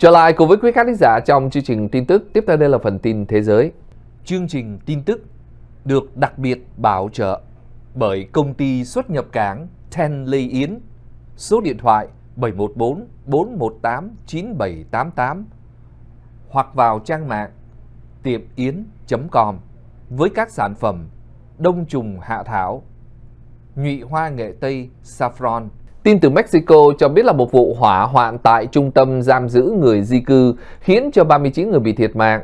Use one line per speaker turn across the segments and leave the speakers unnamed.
Trở lại cùng với quý khán giả trong chương trình tin tức, tiếp theo đây là phần tin thế giới. Chương trình tin tức được đặc biệt bảo trợ bởi công ty xuất nhập cảng Ten Lê Yến, số điện thoại 714 418 9788 hoặc vào trang mạng tiệm com với các sản phẩm đông trùng hạ thảo, nhụy hoa nghệ tây saffron, Tin từ Mexico cho biết là một vụ hỏa hoạn tại trung tâm giam giữ người di cư khiến cho 39 người bị thiệt mạng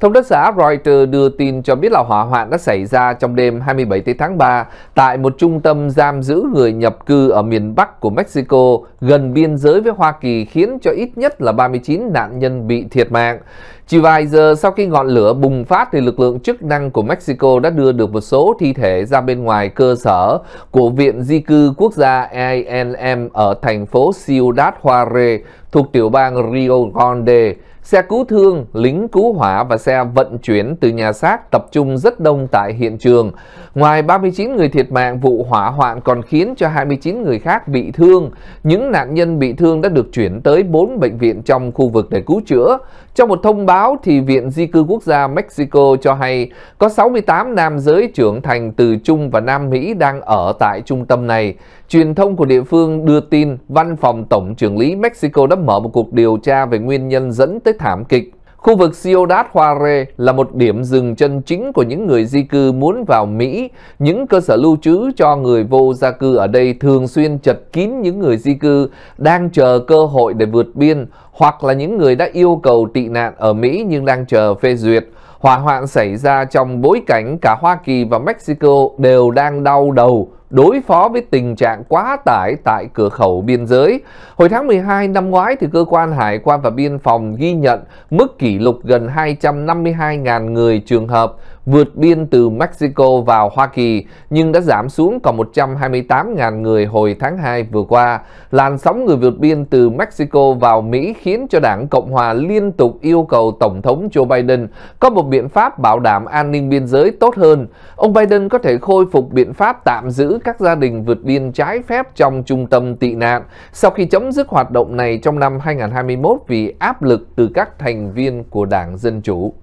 Thông tấn xã Reuters đưa tin cho biết là hỏa hoạn đã xảy ra trong đêm 27 tháng 3 tại một trung tâm giam giữ người nhập cư ở miền Bắc của Mexico gần biên giới với Hoa Kỳ khiến cho ít nhất là 39 nạn nhân bị thiệt mạng. Chỉ vài giờ sau khi ngọn lửa bùng phát thì lực lượng chức năng của Mexico đã đưa được một số thi thể ra bên ngoài cơ sở của Viện Di cư Quốc gia INM ở thành phố Ciudad Juarez thuộc tiểu bang Rio Grande Xe cứu thương, lính cứu hỏa và xe vận chuyển từ nhà xác tập trung rất đông tại hiện trường. Ngoài 39 người thiệt mạng, vụ hỏa hoạn còn khiến cho 29 người khác bị thương. Những nạn nhân bị thương đã được chuyển tới 4 bệnh viện trong khu vực để cứu chữa. Trong một thông báo thì Viện Di cư Quốc gia Mexico cho hay có 68 nam giới trưởng thành từ Trung và Nam Mỹ đang ở tại trung tâm này. Truyền thông của địa phương đưa tin văn phòng tổng trưởng lý Mexico đã mở một cuộc điều tra về nguyên nhân dẫn tới thảm kịch. Khu vực Ciudad Juarez là một điểm dừng chân chính của những người di cư muốn vào Mỹ. Những cơ sở lưu trú cho người vô gia cư ở đây thường xuyên chật kín những người di cư đang chờ cơ hội để vượt biên hoặc là những người đã yêu cầu tị nạn ở Mỹ nhưng đang chờ phê duyệt. Hỏa hoạn xảy ra trong bối cảnh cả Hoa Kỳ và Mexico đều đang đau đầu đối phó với tình trạng quá tải tại cửa khẩu biên giới. Hồi tháng 12 năm ngoái thì cơ quan hải quan và biên phòng ghi nhận mức kỷ lục gần 252.000 người trường hợp vượt biên từ Mexico vào Hoa Kỳ nhưng đã giảm xuống còn 128.000 người hồi tháng 2 vừa qua. Làn sóng người vượt biên từ Mexico vào Mỹ khiến cho Đảng Cộng hòa liên tục yêu cầu Tổng thống Joe Biden có một biện pháp bảo đảm an ninh biên giới tốt hơn. Ông Biden có thể khôi phục biện pháp tạm giữ các gia đình vượt biên trái phép trong trung tâm tị nạn sau khi chấm dứt hoạt động này trong năm 2021 vì áp lực từ các thành viên của Đảng Dân Chủ.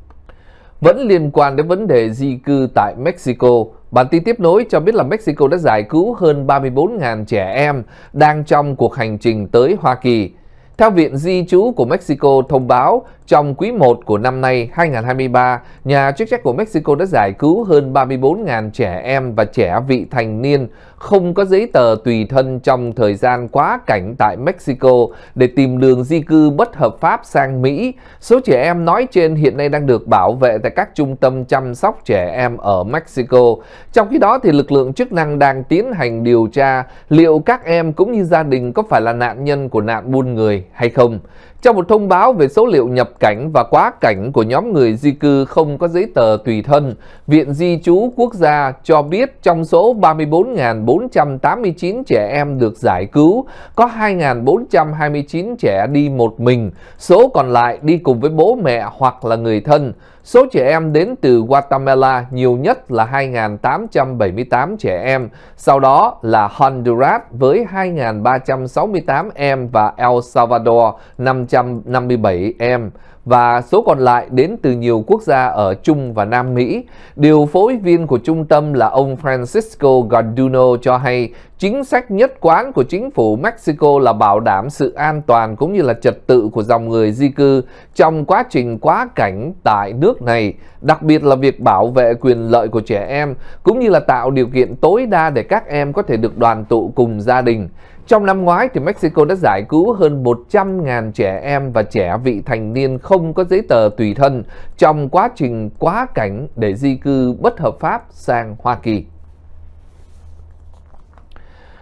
Vẫn liên quan đến vấn đề di cư tại Mexico, Bản tin tiếp nối cho biết là Mexico đã giải cứu hơn 34.000 trẻ em đang trong cuộc hành trình tới Hoa Kỳ. Theo Viện Di trú của Mexico thông báo, trong quý 1 của năm nay 2023, nhà chức trách của Mexico đã giải cứu hơn 34.000 trẻ em và trẻ vị thành niên không có giấy tờ tùy thân trong thời gian quá cảnh tại Mexico để tìm đường di cư bất hợp pháp sang Mỹ. Số trẻ em nói trên hiện nay đang được bảo vệ tại các trung tâm chăm sóc trẻ em ở Mexico. Trong khi đó thì lực lượng chức năng đang tiến hành điều tra liệu các em cũng như gia đình có phải là nạn nhân của nạn buôn người hay không. Trong một thông báo về số liệu nhập cảnh và quá cảnh của nhóm người di cư không có giấy tờ tùy thân, Viện Di trú Quốc gia cho biết trong số 34.489 trẻ em được giải cứu, có 2.429 trẻ đi một mình, số còn lại đi cùng với bố mẹ hoặc là người thân. Số trẻ em đến từ Guatemala nhiều nhất là 2.878 trẻ em, sau đó là Honduras với 2.368 em và El Salvador 557 em và số còn lại đến từ nhiều quốc gia ở Trung và Nam Mỹ. Điều phối viên của trung tâm là ông Francisco Garduno cho hay chính sách nhất quán của chính phủ Mexico là bảo đảm sự an toàn cũng như là trật tự của dòng người di cư trong quá trình quá cảnh tại nước này, đặc biệt là việc bảo vệ quyền lợi của trẻ em cũng như là tạo điều kiện tối đa để các em có thể được đoàn tụ cùng gia đình. Trong năm ngoái thì Mexico đã giải cứu hơn 100.000 trẻ em và trẻ vị thành niên không có giấy tờ tùy thân trong quá trình quá cảnh để di cư bất hợp pháp sang Hoa Kỳ.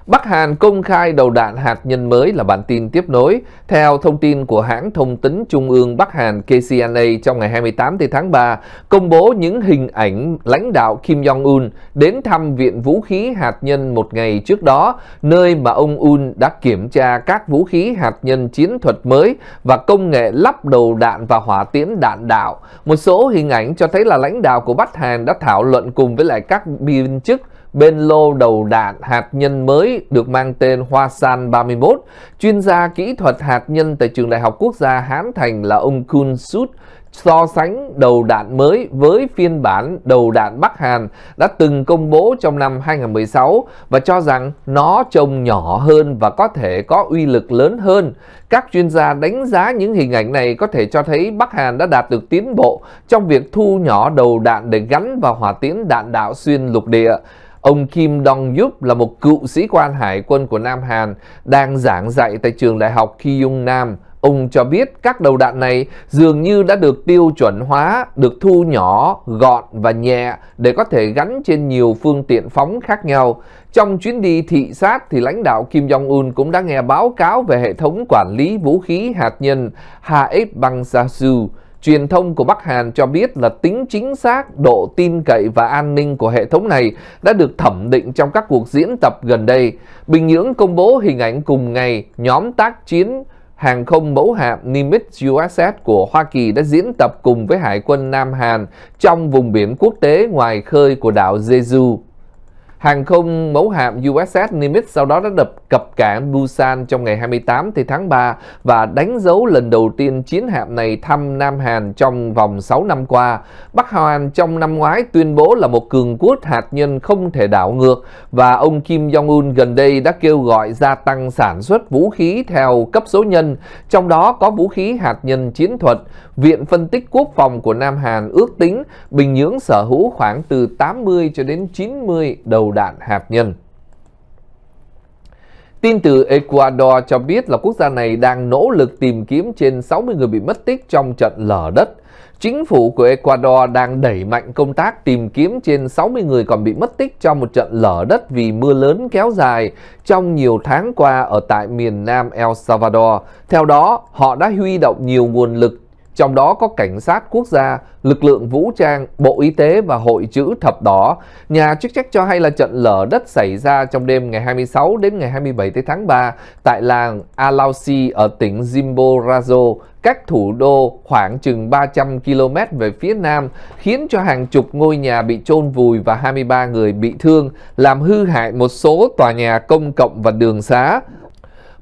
Bắc Hàn công khai đầu đạn hạt nhân mới là bản tin tiếp nối. Theo thông tin của hãng thông tấn Trung ương Bắc Hàn KCNA trong ngày 28 tháng 3, công bố những hình ảnh lãnh đạo Kim Jong-un đến thăm Viện Vũ khí Hạt nhân một ngày trước đó, nơi mà ông Un đã kiểm tra các vũ khí hạt nhân chiến thuật mới và công nghệ lắp đầu đạn và hỏa tiễn đạn đạo. Một số hình ảnh cho thấy là lãnh đạo của Bắc Hàn đã thảo luận cùng với lại các biên chức bên lô đầu đạn hạt nhân mới được mang tên Hoa San 31. Chuyên gia kỹ thuật hạt nhân tại Trường Đại học Quốc gia Hán Thành là ông Kun Sut so sánh đầu đạn mới với phiên bản đầu đạn Bắc Hàn đã từng công bố trong năm 2016 và cho rằng nó trông nhỏ hơn và có thể có uy lực lớn hơn. Các chuyên gia đánh giá những hình ảnh này có thể cho thấy Bắc Hàn đã đạt được tiến bộ trong việc thu nhỏ đầu đạn để gắn vào hỏa tiễn đạn đạo xuyên lục địa. Ông Kim Dong-yup là một cựu sĩ quan hải quân của Nam Hàn đang giảng dạy tại trường đại học Kyung Nam. Ông cho biết các đầu đạn này dường như đã được tiêu chuẩn hóa, được thu nhỏ, gọn và nhẹ để có thể gắn trên nhiều phương tiện phóng khác nhau. Trong chuyến đi thị sát thì lãnh đạo Kim Jong-un cũng đã nghe báo cáo về hệ thống quản lý vũ khí hạt nhân HX Bang Sasu Truyền thông của Bắc Hàn cho biết là tính chính xác, độ tin cậy và an ninh của hệ thống này đã được thẩm định trong các cuộc diễn tập gần đây. Bình Nhưỡng công bố hình ảnh cùng ngày nhóm tác chiến hàng không mẫu hạm Nimitz USS của Hoa Kỳ đã diễn tập cùng với Hải quân Nam Hàn trong vùng biển quốc tế ngoài khơi của đảo Jeju. Hàng không mẫu hạm USS Nimitz sau đó đã đập cập cảng Busan trong ngày 28 thì tháng 3 và đánh dấu lần đầu tiên chiến hạm này thăm Nam Hàn trong vòng 6 năm qua. Bắc Hàn trong năm ngoái tuyên bố là một cường quốc hạt nhân không thể đảo ngược và ông Kim Jong-un gần đây đã kêu gọi gia tăng sản xuất vũ khí theo cấp số nhân, trong đó có vũ khí hạt nhân chiến thuật. Viện Phân tích Quốc phòng của Nam Hàn ước tính Bình Nhưỡng sở hữu khoảng từ 80 cho đến 90 đầu đạn hạt nhân. Tin từ Ecuador cho biết là quốc gia này đang nỗ lực tìm kiếm trên 60 người bị mất tích trong trận lở đất. Chính phủ của Ecuador đang đẩy mạnh công tác tìm kiếm trên 60 người còn bị mất tích trong một trận lở đất vì mưa lớn kéo dài trong nhiều tháng qua ở tại miền nam El Salvador. Theo đó, họ đã huy động nhiều nguồn lực trong đó có cảnh sát quốc gia, lực lượng vũ trang, Bộ Y tế và Hội chữ thập đỏ. Nhà chức trách cho hay là trận lở đất xảy ra trong đêm ngày 26 đến ngày 27 tháng 3 tại làng Alausi ở tỉnh Zimborazo, cách thủ đô khoảng chừng 300 km về phía nam, khiến cho hàng chục ngôi nhà bị chôn vùi và 23 người bị thương, làm hư hại một số tòa nhà công cộng và đường xá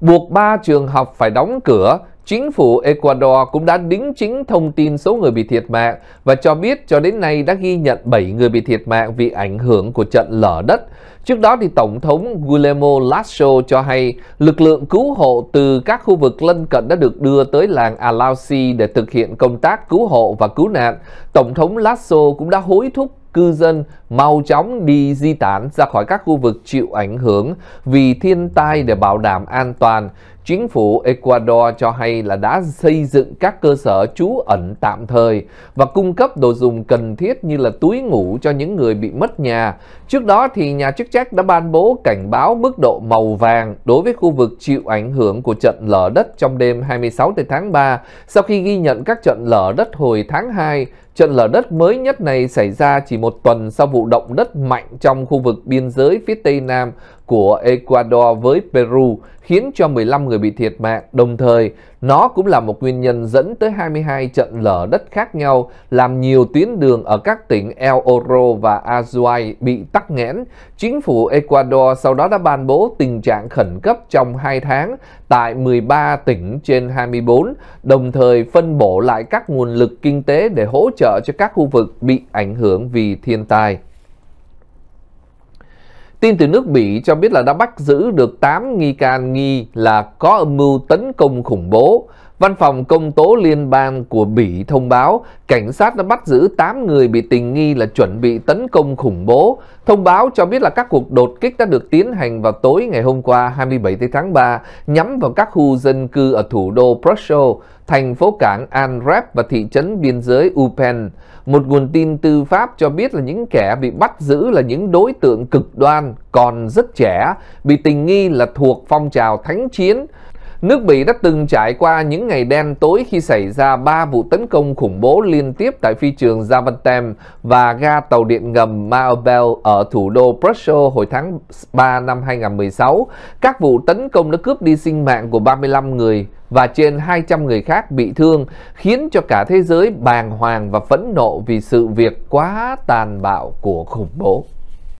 buộc ba trường học phải đóng cửa Chính phủ Ecuador cũng đã đính chính thông tin số người bị thiệt mạng và cho biết cho đến nay đã ghi nhận 7 người bị thiệt mạng vì ảnh hưởng của trận lở đất. Trước đó thì Tổng thống Guillermo Lasso cho hay lực lượng cứu hộ từ các khu vực lân cận đã được đưa tới làng Alausi để thực hiện công tác cứu hộ và cứu nạn. Tổng thống Lasso cũng đã hối thúc cư dân mau chóng đi di tản ra khỏi các khu vực chịu ảnh hưởng vì thiên tai để bảo đảm an toàn. Chính phủ Ecuador cho hay là đã xây dựng các cơ sở trú ẩn tạm thời và cung cấp đồ dùng cần thiết như là túi ngủ cho những người bị mất nhà. Trước đó thì nhà chức trách đã ban bố cảnh báo mức độ màu vàng đối với khu vực chịu ảnh hưởng của trận lở đất trong đêm 26 tới tháng 3 sau khi ghi nhận các trận lở đất hồi tháng 2 Trận lở đất mới nhất này xảy ra chỉ một tuần sau vụ động đất mạnh trong khu vực biên giới phía Tây Nam của Ecuador với Peru khiến cho 15 người bị thiệt mạng, đồng thời nó cũng là một nguyên nhân dẫn tới 22 trận lở đất khác nhau làm nhiều tuyến đường ở các tỉnh El Oro và Azuay bị tắc nghẽn. Chính phủ Ecuador sau đó đã ban bố tình trạng khẩn cấp trong 2 tháng tại 13 tỉnh trên 24, đồng thời phân bổ lại các nguồn lực kinh tế để hỗ trợ cho các khu vực bị ảnh hưởng vì thiên tai. Tin từ nước Bỉ cho biết là đã bắt giữ được 8 nghi can nghi là có âm mưu tấn công khủng bố Văn phòng công tố liên bang của Bỉ thông báo cảnh sát đã bắt giữ 8 người bị tình nghi là chuẩn bị tấn công khủng bố. Thông báo cho biết là các cuộc đột kích đã được tiến hành vào tối ngày hôm qua 27 tháng 3 nhắm vào các khu dân cư ở thủ đô Brussels, thành phố cảng Antwerp và thị trấn biên giới Upen. Một nguồn tin tư Pháp cho biết là những kẻ bị bắt giữ là những đối tượng cực đoan còn rất trẻ, bị tình nghi là thuộc phong trào thánh chiến Nước Bỉ đã từng trải qua những ngày đen tối khi xảy ra 3 vụ tấn công khủng bố liên tiếp tại phi trường Zaventem và ga tàu điện ngầm Maubel ở thủ đô Brussels hồi tháng 3 năm 2016. Các vụ tấn công đã cướp đi sinh mạng của 35 người và trên 200 người khác bị thương, khiến cho cả thế giới bàng hoàng và phẫn nộ vì sự việc quá tàn bạo của khủng bố.